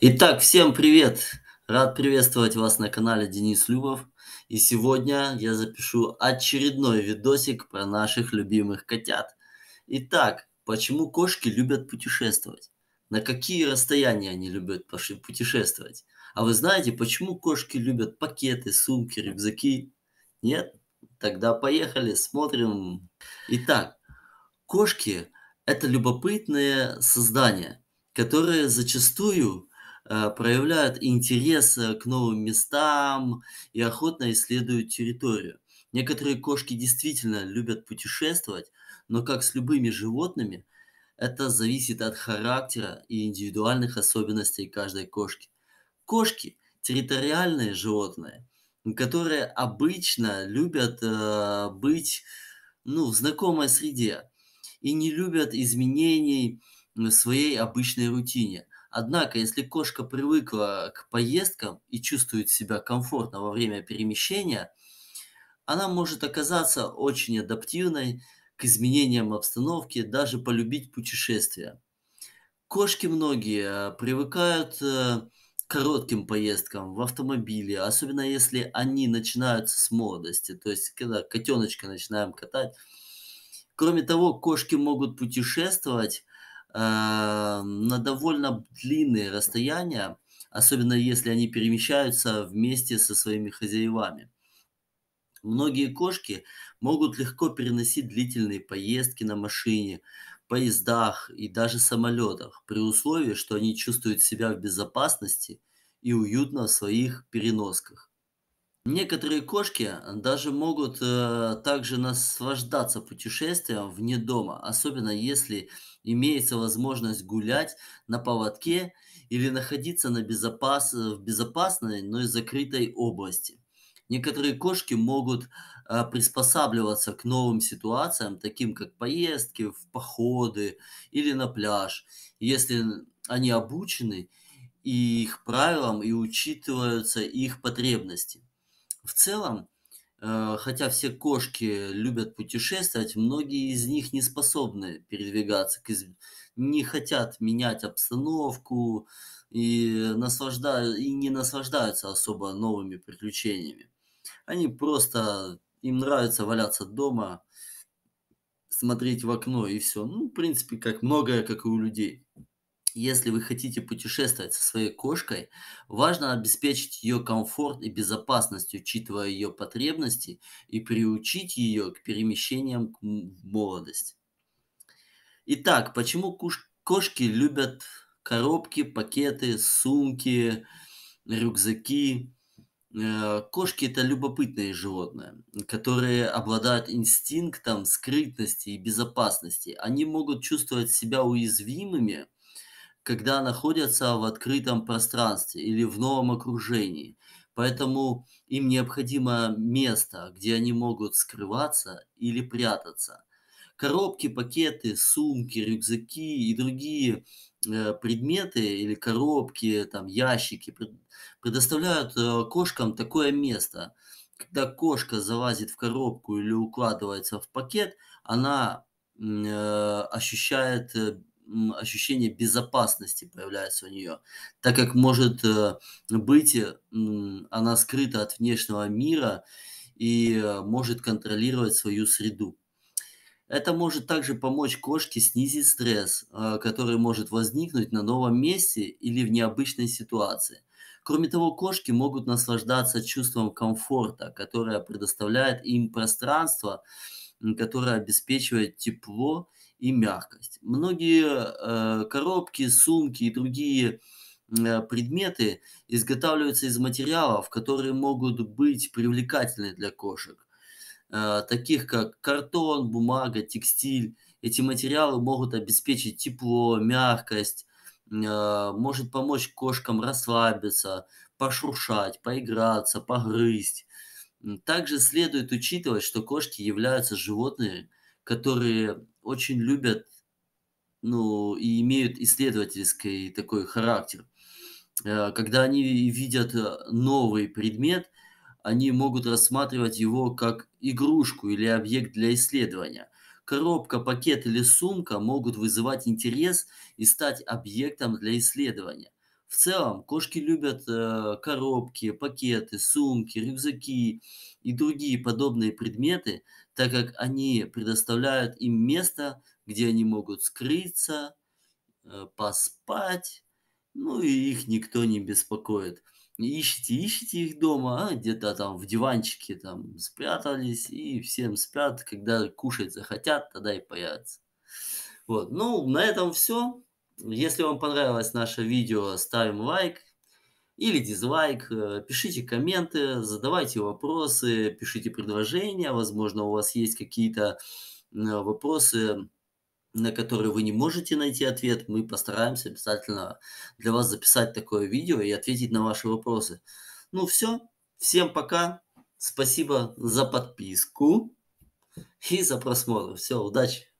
Итак, всем привет! Рад приветствовать вас на канале Денис Любов. И сегодня я запишу очередной видосик про наших любимых котят. Итак, почему кошки любят путешествовать? На какие расстояния они любят путешествовать? А вы знаете, почему кошки любят пакеты, сумки, рюкзаки? Нет? Тогда поехали, смотрим. Итак, кошки – это любопытные создания, которые зачастую Э, проявляют интерес э, к новым местам и охотно исследуют территорию. Некоторые кошки действительно любят путешествовать, но как с любыми животными, это зависит от характера и индивидуальных особенностей каждой кошки. Кошки – территориальные животные, которые обычно любят э, быть ну, в знакомой среде и не любят изменений в своей обычной рутине – Однако, если кошка привыкла к поездкам и чувствует себя комфортно во время перемещения, она может оказаться очень адаптивной к изменениям обстановки, даже полюбить путешествия. Кошки многие э, привыкают э, к коротким поездкам в автомобиле, особенно если они начинаются с молодости, то есть когда котеночка начинаем катать. Кроме того, кошки могут путешествовать Э, на довольно длинные расстояния, особенно если они перемещаются вместе со своими хозяевами. Многие кошки могут легко переносить длительные поездки на машине, поездах и даже самолетах, при условии, что они чувствуют себя в безопасности и уютно в своих переносках. Некоторые кошки даже могут э, также наслаждаться путешествием вне дома, особенно если имеется возможность гулять на поводке или находиться на безопас... в безопасной, но и закрытой области. Некоторые кошки могут э, приспосабливаться к новым ситуациям, таким как поездки в походы или на пляж, если они обучены их правилам и учитываются их потребности в целом, э, хотя все кошки любят путешествовать, многие из них не способны передвигаться, не хотят менять обстановку и, и не наслаждаются особо новыми приключениями. Они просто, им нравится валяться дома, смотреть в окно и все. Ну, в принципе, как многое, как и у людей. Если вы хотите путешествовать со своей кошкой, важно обеспечить ее комфорт и безопасность, учитывая ее потребности, и приучить ее к перемещениям в молодость. Итак, почему кошки любят коробки, пакеты, сумки, рюкзаки? Э, кошки – это любопытные животные, которые обладают инстинктом скрытности и безопасности. Они могут чувствовать себя уязвимыми – когда находятся в открытом пространстве или в новом окружении. Поэтому им необходимо место, где они могут скрываться или прятаться. Коробки, пакеты, сумки, рюкзаки и другие э, предметы или коробки, там, ящики предоставляют э, кошкам такое место. Когда кошка залазит в коробку или укладывается в пакет, она э, ощущает ощущение безопасности появляется у нее, так как может э, быть э, она скрыта от внешнего мира и э, может контролировать свою среду. Это может также помочь кошке снизить стресс, который может возникнуть на новом месте или в необычной ситуации. Кроме того, кошки могут наслаждаться чувством комфорта, которое предоставляет им пространство, которое обеспечивает тепло и мягкость. Многие э, коробки, сумки и другие э, предметы изготавливаются из материалов, которые могут быть привлекательны для кошек, э, таких как картон, бумага, текстиль. Эти материалы могут обеспечить тепло, мягкость, может помочь кошкам расслабиться, пошуршать, поиграться, погрызть. Также следует учитывать, что кошки являются животными, которые очень любят ну, и имеют исследовательский такой характер. Э, когда они видят э, новый предмет, они могут рассматривать его как игрушку или объект для исследования. Коробка, пакет или сумка могут вызывать интерес и стать объектом для исследования. В целом, кошки любят э, коробки, пакеты, сумки, рюкзаки и другие подобные предметы, так как они предоставляют им место, где они могут скрыться, э, поспать, ну и их никто не беспокоит. Ищите, ищите их дома, а где-то там в диванчике там спрятались и всем спят, когда кушать захотят, тогда и появятся. Вот, ну на этом все. Если вам понравилось наше видео, ставим лайк или дизлайк, э, пишите комменты, задавайте вопросы, пишите предложения, возможно, у вас есть какие-то э, вопросы, на которые вы не можете найти ответ, мы постараемся обязательно для вас записать такое видео и ответить на ваши вопросы. Ну все, всем пока, спасибо за подписку и за просмотр. Все, удачи!